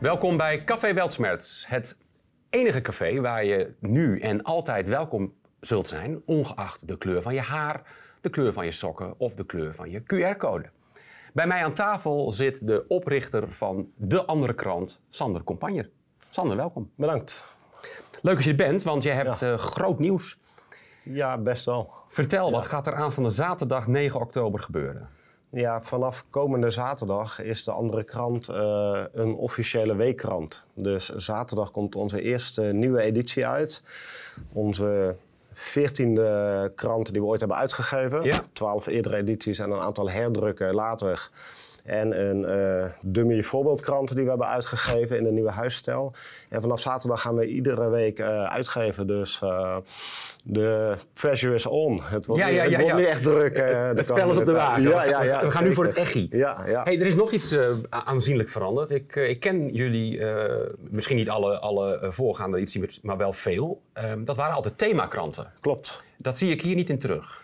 Welkom bij Café Weltsmerts, het enige café waar je nu en altijd welkom zult zijn, ongeacht de kleur van je haar, de kleur van je sokken of de kleur van je QR-code. Bij mij aan tafel zit de oprichter van De Andere Krant, Sander Compagner. Sander, welkom. Bedankt. Leuk dat je er bent, want je hebt eh, groot nieuws. Ja, best wel. Vertel, wat gaat er aanstaande zaterdag 9 oktober gebeuren? Ja, vanaf komende zaterdag is de andere krant eh, een officiële weekkrant. Dus zaterdag komt onze eerste nieuwe editie uit. Onze veertiende krant die we ooit hebben uitgegeven. Twaalf eerdere edities en een aantal herdrukken later en een uh, dummy voorbeeldkrant die we hebben uitgegeven in de nieuwe huisstijl. En vanaf zaterdag gaan we iedere week eh, uitgeven. Dus eh, de pressure is on. Het wordt, het wordt nu echt druk. het, het spel is op de wagen. Ja, ja, ja, we gaan nu voor het echie Hey, er is nog iets aanzienlijk veranderd. Ik, ik ken jullie, misschien niet alle, alle voorgaande iets, maar wel veel. Ehm, dat waren altijd themakranten. Klopt. Dat zie ik hier niet in terug.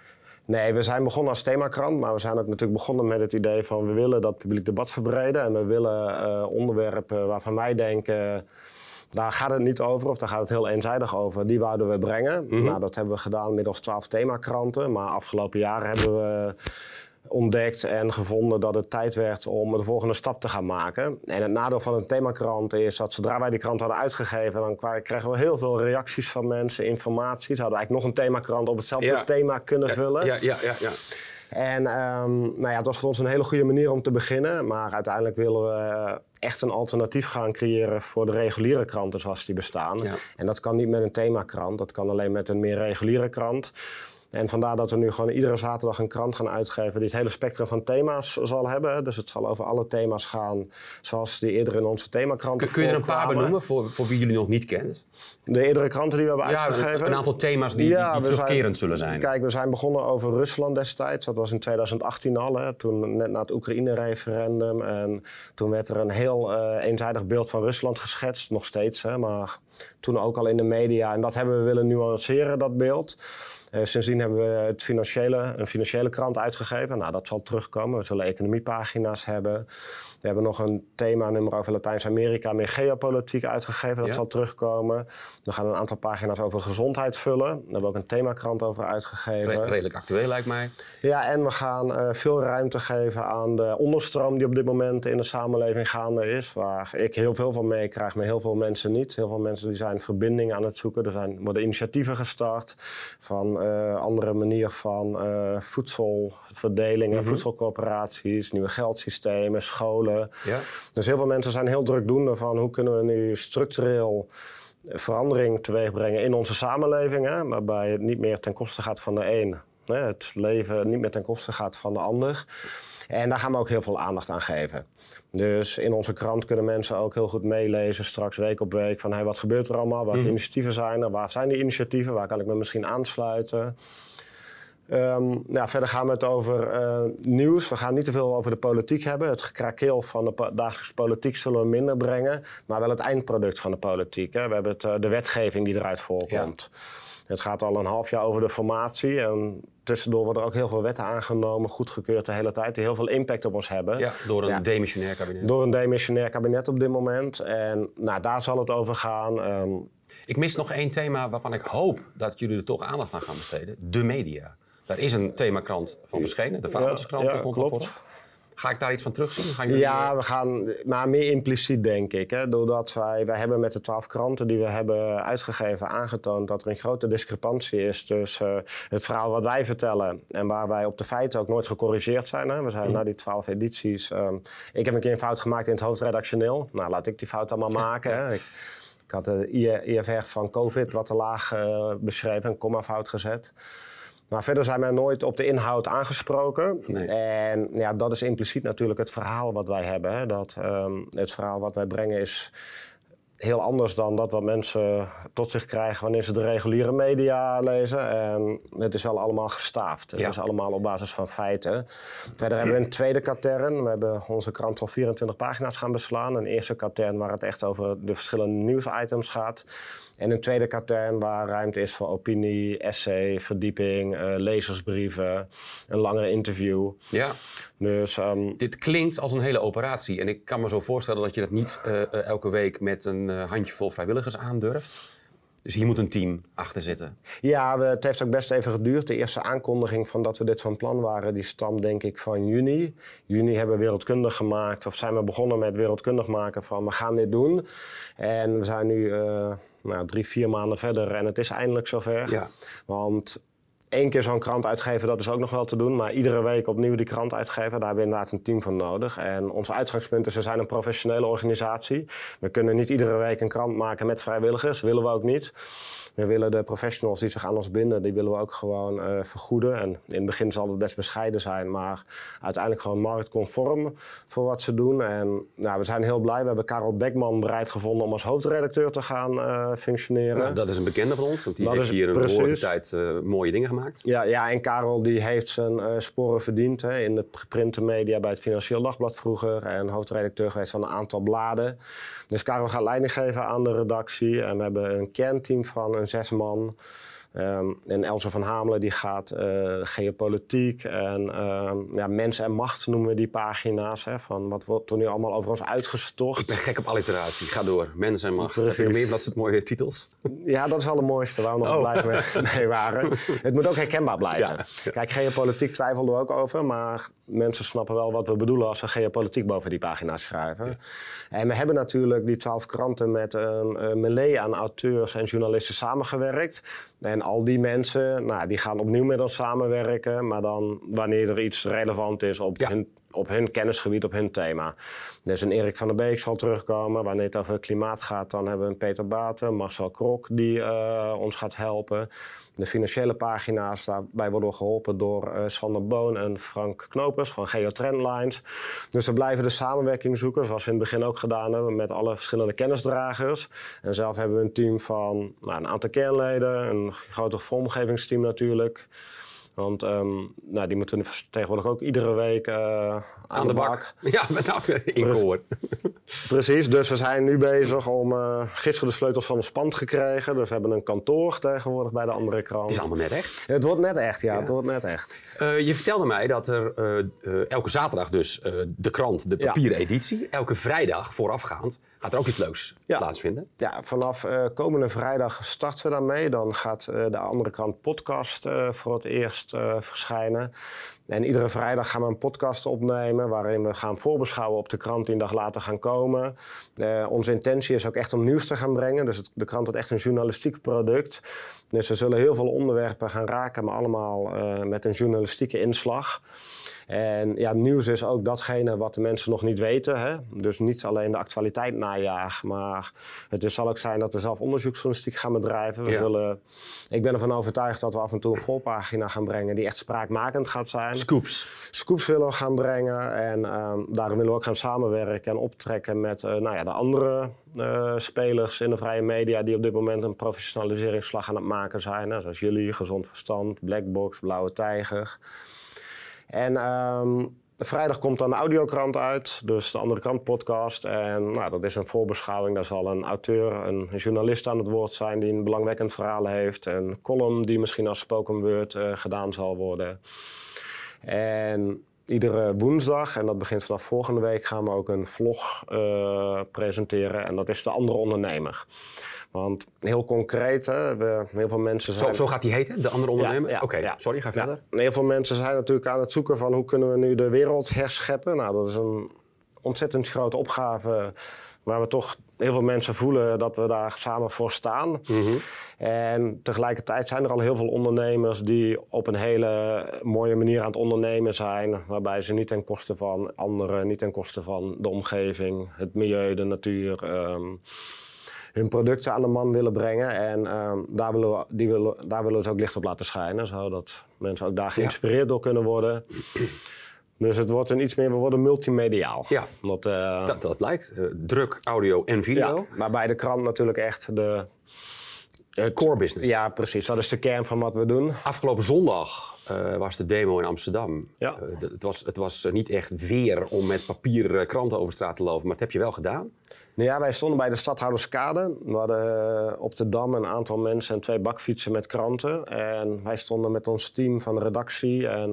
Nee, we zijn begonnen als themakrant, maar we zijn ook natuurlijk begonnen met het idee van we willen dat publiek debat verbreden en we willen eh, onderwerpen waarvan wij denken daar gaat het niet over of daar gaat het heel eenzijdig over. Die wouden we brengen. Mhm. Nou, dat hebben we gedaan middels twaalf themakranten. Maar afgelopen jaren hebben we ontdekt en gevonden dat het tijd werd om de volgende stap te gaan maken. En het nadeel van een themakrant is dat zodra wij die krant hadden uitgegeven, dan kregen we heel veel reacties van mensen, informatie. Ze hadden eigenlijk nog een themakrant op hetzelfde thema kunnen vullen. ja, ja. ja. ja. En um, nou ja, het was voor ons een hele goede manier om te beginnen. Maar uiteindelijk willen we eh, echt een alternatief gaan creëren voor de reguliere kranten zoals die bestaan. En dat kan niet met een themakrant, dat kan alleen met een meer reguliere krant. En vandaar dat we nu gewoon iedere zaterdag een krant gaan uitgeven die het hele spectrum van thema's zal hebben. Dus het zal over alle thema's gaan, zoals die eerder in onze themakranten Kun je er een paar benoemen voor, wie jullie nog niet kennen? De eerdere kranten die we hebben ja, uitgegeven. Een aantal thema's die, ja, die terugkerend zullen zijn. Kijk, we zijn begonnen over Rusland destijds. Dat was in 2018 al, hè, toen, net na het Oekraïne-referendum. En toen werd er een heel eh, eenzijdig beeld van Rusland geschetst, nog steeds. Hè, maar toen ook al in de media. En dat hebben we willen nuanceren, dat beeld. Eh, sindsdien hebben we het financiële, een financiële krant uitgegeven. Nou, dat zal terugkomen. We zullen economiepagina's hebben. We hebben nog een thema-nummer over Latijns-Amerika, meer geopolitiek uitgegeven. Dat zal terugkomen. We gaan een aantal pagina's over gezondheid vullen. Daar hebben we ook een themakrant over uitgegeven. redelijk actueel lijkt mij. Ja, en we gaan eh, veel ruimte geven aan de onderstroom die op dit moment in de samenleving gaande is. Waar ik heel veel van meekrijg, maar heel veel mensen niet. Heel veel mensen die zijn verbindingen aan het zoeken. Er zijn, worden initiatieven gestart van eh, andere manier van voedselverdelingen, eh, voedselverdeling mhm. voedselcoöperaties, nieuwe geldsystemen, scholen. Ja. Dus heel veel mensen zijn heel drukdoende van hoe kunnen we nu structureel verandering teweegbrengen in onze samenleving, waarbij het niet meer ten koste gaat van de een. Hè, het leven niet meer ten koste gaat van de ander. En daar gaan we ook heel veel aandacht aan geven. Dus in onze krant kunnen mensen ook heel goed meelezen, straks week op week, van hey, wat gebeurt er allemaal? Welke mhm. initiatieven zijn er? Waar zijn de initiatieven? Waar kan ik me misschien aansluiten? Ehm, nou, verder gaan we het over eh, nieuws. We gaan niet te veel over de politiek hebben. Het krakeel van de dagelijkse politiek zullen we minder brengen. Maar wel het eindproduct van de politiek. Hè. We hebben het, eh, de wetgeving die eruit voorkomt. Het gaat al een half jaar over de formatie. En tussendoor worden er ook heel veel wetten aangenomen, goedgekeurd de hele tijd, die heel veel impact op ons hebben. Ja, door een demissionair kabinet. Door een demissionair kabinet op dit moment. En nou, daar zal het over gaan. Ehm, ik mis nog één thema waarvan ik hoop dat jullie er toch aandacht aan gaan besteden: de media. Daar is een themakrant van verschenen, de Vaderskrant. Ja, ja, klopt. Ga ik daar iets van terugzien? ja, we gaan, maar meer impliciet denk ik. Hè? Doordat wij, wij hebben met de twaalf kranten die we hebben uitgegeven aangetoond dat er een grote discrepantie is tussen eh, het verhaal wat wij vertellen en waar wij op de feiten ook nooit gecorrigeerd zijn. Hè? We zijn mm. na die twaalf edities. Ehm, ik heb een keer een fout gemaakt in het hoofdredactioneel. Nou, laat ik die fout allemaal maken. Hè? Ik, had de IFR e, e van COVID wat te laag eh, beschreven, een kommafout gezet. Maar verder zijn wij nooit op de inhoud aangesproken. En ja, dat is impliciet natuurlijk het verhaal wat wij hebben. Hè. Dat, ehm, het verhaal wat wij brengen is heel anders dan dat wat mensen tot zich krijgen wanneer ze de reguliere media lezen. En het is wel allemaal gestaafd. Het is allemaal op basis van feiten. Verder hebben we een tweede katern. We hebben onze krant al 24 pagina's gaan beslaan. Een eerste katern waar het echt over de verschillende nieuwsitems gaat. En een tweede katern waar ruimte is voor opinie, essay, verdieping, eh, lezersbrieven, een langere interview. Ja. Dus, ehm, Dit klinkt als een hele operatie. En ik kan me zo voorstellen dat je dat niet eh, eh, elke week met een handjevol vrijwilligers aandurft. Dus hier moet een team achter zitten. Ja, het heeft ook best even geduurd. De eerste aankondiging van dat we dit van plan waren, die stam denk ik van juni. Juni hebben we wereldkundig gemaakt, of zijn we begonnen met wereldkundig maken van we gaan dit doen. En we zijn nu nou, drie, vier maanden verder en het is eindelijk zover. Ja. Want Eén keer zo'n krant uitgeven, dat is ook nog wel te doen. Maar iedere week opnieuw die krant uitgeven, daar hebben we inderdaad een team van nodig. En ons uitgangspunt is, we zijn een professionele organisatie. We kunnen niet iedere week een krant maken met vrijwilligers. Willen we ook niet. We willen de professionals die zich aan ons binden, die willen we ook gewoon eh, vergoeden. En in het begin zal het best bescheiden zijn, maar uiteindelijk gewoon marktconform voor wat ze doen. En nou, we zijn heel blij. We hebben Karel Beckman bereid gevonden om als hoofdredacteur te gaan eh, functioneren. Nou, dat is een bekende van ons, want die dat heeft hier een behoorlijke tijd eh, mooie dingen gemaakt. Ja, ja en Karel die heeft zijn eh, sporen verdiend hè, in de geprinte media bij het Financieel Dagblad vroeger. En hoofdredacteur geweest van een aantal bladen. Dus Karel gaat leiding geven aan de redactie. En we hebben een kernteam van een zes man. Ehm, en Elze van Hamelen die gaat eh, geopolitiek en ehm, ja, mensen en macht noemen we die pagina's. Hè, van wat wordt er nu allemaal over ons uitgestort. Ik ben gek op alliteratie. Ga door. Mensen en macht. Precies. Heb meer dat mooie titels? Ja, dat is wel de mooiste waar we nog blijven oh. blij mee waren. Het moet ook herkenbaar blijven. Kijk, geopolitiek twijfelden we ook over, maar mensen snappen wel wat we bedoelen als we geopolitiek boven die pagina schrijven. En we hebben natuurlijk die twaalf kranten met een melee aan auteurs en journalisten samengewerkt. En al die mensen, nou, die gaan opnieuw met ons samenwerken. Maar dan wanneer er iets relevant is op hun op hun kennisgebied, op hun thema. Dus een Erik van der Beek zal terugkomen. Wanneer het over klimaat gaat, dan hebben we een Peter Baten, Marcel Krok die eh, ons gaat helpen. De financiële pagina's, daarbij worden we geholpen door eh, Sander Boon en Frank Knopers van Geotrendlines. Dus we blijven de samenwerking zoeken, zoals we in het begin ook gedaan hebben, met alle verschillende kennisdragers. En zelf hebben we een team van nou, een aantal kernleden, een groter vormgevingsteam natuurlijk. Want ehm, nou, die moeten dus tegenwoordig ook iedere week eh, aan, de, bak. Ja, met nou, in Precies, dus we zijn nu bezig om... Uh, gisteren de sleutels van ons pand gekregen. Dus we hebben een kantoor tegenwoordig bij de andere krant. Het is allemaal net echt. Het wordt net echt, ja. Het wordt net echt. Eh, je vertelde mij dat er elke zaterdag dus de krant, de papieren editie... elke vrijdag voorafgaand Gaat er ook iets leuks plaatsvinden? Ja, vanaf eh, komende vrijdag starten we daarmee. Dan gaat eh, de andere kant podcast eh, voor het eerst verschijnen. En iedere vrijdag gaan we een podcast opnemen waarin we gaan voorbeschouwen op de krant die een dag later gaan komen. Eh, onze intentie is ook echt om nieuws te gaan brengen. Dus de krant is echt een journalistiek product. Dus we zullen heel veel onderwerpen gaan raken, maar allemaal eh, met een journalistieke inslag. En ja, nieuws is ook datgene wat de mensen nog niet weten. Hè? Dus niet alleen de actualiteit najaag, maar het is, zal ook zijn dat we zelf onderzoeksjournalistiek gaan bedrijven. We ja. ik ben ervan overtuigd dat we af en toe een volpagina gaan brengen die echt spraakmakend gaat zijn. Scoops. Scoops willen we gaan brengen. En ehm, daarom willen we ook gaan samenwerken en optrekken met eh, nou ja, de andere eh, spelers in de vrije media die op dit moment een professionaliseringsslag aan het maken zijn. zoals jullie, Gezond Verstand, Blackbox, Blauwe Tijger. En ehm, vrijdag komt dan de audiokrant uit, dus de Andere Krant podcast. En nou, dat is een voorbeschouwing. Daar zal een auteur, een journalist aan het woord zijn die een belangwekkend verhaal heeft. Een column die misschien als spoken word eh, gedaan zal worden. En iedere woensdag, en dat begint vanaf volgende week, gaan we ook een vlog eh, presenteren. En dat is de andere ondernemer. Want heel concreet, hè, heel veel mensen zijn... Zo, zo gaat die heten, de andere ondernemer? Ja, Oké, sorry, ga verder. heel veel mensen zijn natuurlijk aan het zoeken van hoe kunnen we nu de wereld herscheppen. Nou, dat is een ontzettend grote opgave waar we toch heel veel mensen voelen dat we daar samen voor staan. Mhm. En tegelijkertijd zijn er al heel veel ondernemers die op een hele mooie manier aan het ondernemen zijn, waarbij ze niet ten koste van anderen, niet ten koste van de omgeving, het milieu, de natuur. Ehm, hun producten aan de man willen brengen. En ehm, daar, willen we, die willen, daar willen we ook licht op laten schijnen. Zodat mensen ook daar geïnspireerd door kunnen worden. Dus het wordt een iets meer, we worden multimediaal. Ja, eh, dat, dat, lijkt. Eh, druk, audio en video. maar bij de krant natuurlijk echt de... Het, Core business. Ja, precies. Dat is de kern van wat we doen. Afgelopen zondag uh, was de demo in Amsterdam. Ja. het was, het was niet echt weer om met papier kranten over straat te lopen, maar dat heb je wel gedaan. Nou ja, wij stonden bij de Stadhouderskade. We hadden op de Dam een aantal mensen en twee bakfietsen met kranten. En wij stonden met ons team van de redactie en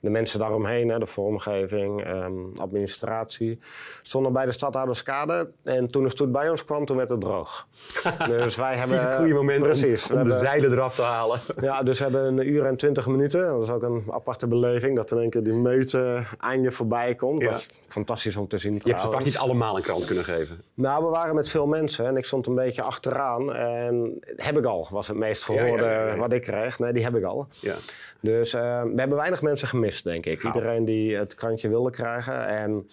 de mensen daaromheen, hè, de vormgeving, um, administratie, stonden bij de stadhouderskade. En toen de stoet bij ons kwam, toen werd het droog. dus wij hebben... Precies het goede moment om, de zijde zeilen eraf te halen. ja, dus we hebben een uur en twintig minuten. Dat is ook een aparte beleving, dat in één keer die meute aan je voorbij komt. Dat is fantastisch om te zien Je hebt ze vast niet allemaal een krant kunnen geven. Nou, we waren met veel mensen en ik stond een beetje achteraan. En heb ik al, was het meest gehoorde wat ik kreeg. Nee, die heb ik al. Dus eh, we hebben weinig mensen gemist denk ik. Iedereen die het krantje wilde krijgen. En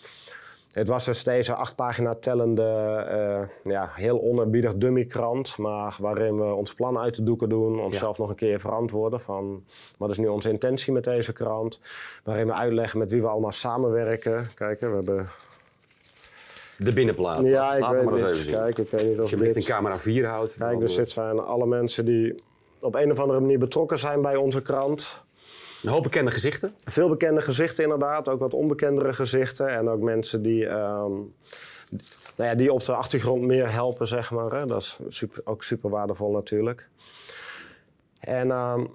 het was een steeds acht pagina tellende, eh, ja, heel onerbiedig krant. Maar waarin we ons plan uit de doeken doen. Onszelf nog een keer verantwoorden van wat is nu onze intentie met deze krant. Waarin we uitleggen met wie we allemaal samenwerken. Kijk, we hebben... De binnenplaat. Ja, ik weet maar Kijk, ik weet niet of je dit... een camera 4 houdt. Kijk, dus dit zijn alle mensen die op een of andere manier betrokken zijn bij onze krant. Een hoop bekende gezichten? Veel bekende gezichten inderdaad. Ook wat onbekendere gezichten. En ook mensen die, die ehm, nou ja, die op de achtergrond meer helpen, zeg maar. Hè. Dat is super, ook super waardevol natuurlijk. En... Ehm,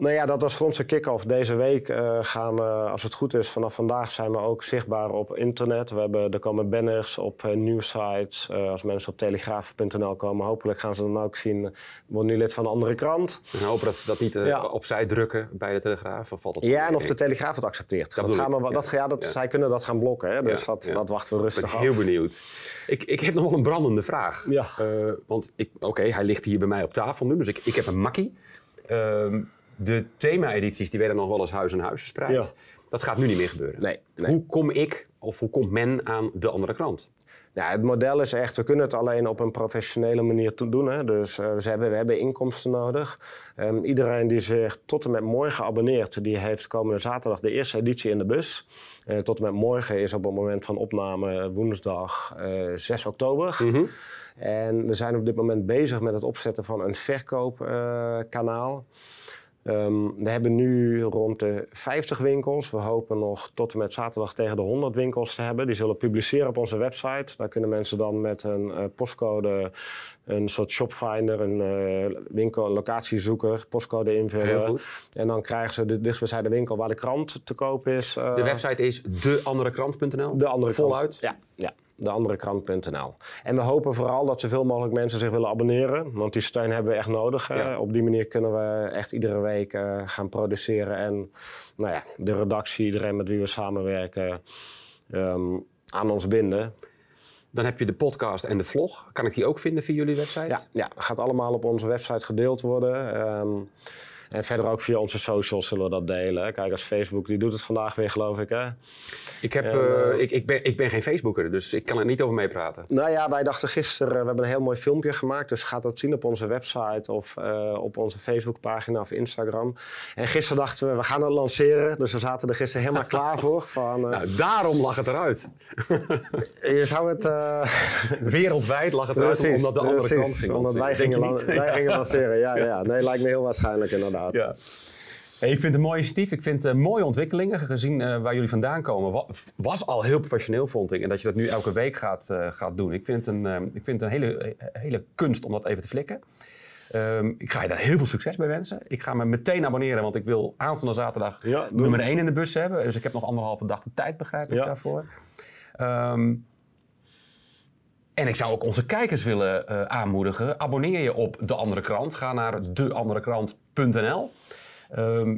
nou ja, dat was voor onze kick-off. Deze week eh, gaan we, als het goed is, vanaf vandaag zijn we ook zichtbaar op internet. We hebben, er komen banners op uh, eh, nieuwsites. Eh, als mensen op telegraaf.nl komen, hopelijk gaan ze dan ook zien... word nu lid van een andere krant. Dus we hopen dat ze dat niet opzij drukken bij de Telegraaf? Of valt dat ja, en of de Telegraaf het accepteert. Dat, gaan we, dat, ja. ja dat, Zij kunnen dat gaan blokken, hè? dus dat, dat, wachten we rustig af. Ik ben heel benieuwd. Ik, ik heb nog wel een brandende vraag. want oké, hij ligt hier bij mij op tafel nu, dus ik, ik heb een makkie. Ehm, de thema-edities die werden nog wel eens huis aan huis verspreid. Dat gaat nu niet meer gebeuren. Nee, Hoe kom ik of hoe komt men aan de andere krant? Nou, het model is echt, we kunnen het alleen op een professionele manier doen. Hè. Dus eh, we, hebben, we hebben inkomsten nodig. Ehm, iedereen die zich tot en met morgen abonneert, die heeft komende zaterdag de eerste editie in de bus. Eh, tot en met morgen is op het moment van opname woensdag uh, eh, 6 oktober. Mhm. En we zijn op dit moment bezig met het opzetten van een verkoopkanaal. Ehm, we hebben nu rond de 50 winkels. We hopen nog tot en met zaterdag tegen de 100 winkels te hebben. Die zullen publiceren op onze website. Daar kunnen mensen dan met een eh, postcode, een soort shopfinder, een eh, winkel, een locatiezoeker, postcode invullen. En dan krijgen ze de dichtstbijzijnde winkel waar de krant te koop is. de eh, website is deanderekrant.nl? De andere Voluit? Krant. Ja. ja deanderekrant.nl. En we hopen vooral dat zoveel mogelijk mensen zich willen abonneren. Want die steun hebben we echt nodig. Eh, op die manier kunnen we echt iedere week eh, gaan produceren. En nou ja, de redactie, iedereen met wie we samenwerken, ehm, aan ons binden. Dan heb je de podcast en de vlog. Kan ik die ook vinden via jullie website? Ja, gaat allemaal op onze website gedeeld worden. Ehm, en verder ook via onze socials zullen we dat delen. Kijk, als Facebook, die doet het vandaag weer, geloof ik. Hè? Ik, heb, eh, ik, ik, ben, ik ben geen Facebooker, dus ik kan er niet over meepraten. Nou ja, wij dachten gisteren, we hebben een heel mooi filmpje gemaakt. Dus gaat dat zien op onze website of eh, op onze Facebookpagina of Instagram. En gisteren dachten we, we gaan het lanceren. Dus we zaten er gisteren helemaal klaar voor. Van, eh, nou, daarom lag het eruit. je zou het... Wereldwijd lag het eruit, omdat de andere precies, kant ging. Omdat wij gingen, wij gingen lanceren, ja, ja. Nee, lijkt me heel waarschijnlijk inderdaad. Ja. Hey, ik vind het een mooi initiatief. Ik vind eh, mooie ontwikkelingen, gezien eh, waar jullie vandaan komen. was al heel professioneel, vond ik. En dat je dat nu elke week gaat, eh, gaat doen. Ik vind het een, ehm, ik vind een hele, hele kunst om dat even te flikken. Ehm, ik ga je daar heel veel succes bij wensen. Ik ga me meteen abonneren, want ik wil aanstaande zaterdag nummer 1 in de bus hebben. Dus ik heb nog anderhalve dag de tijd, begrijp ik, daarvoor. Ehm, en ik zou ook onze kijkers willen eh, aanmoedigen. Abonneer je op De Andere Krant. Ga naar deanderekrant.nl. Um, ehm,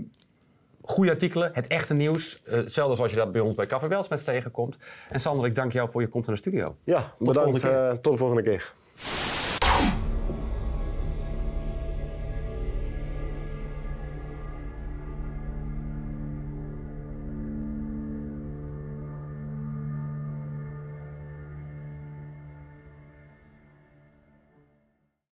goede artikelen, het echte nieuws. Uh, hetzelfde als je dat bij ons bij Café Welsmets tegenkomt. En Sander, ik dank jou voor je komst in de studio. Ja, bedankt. Eh, tot de volgende keer.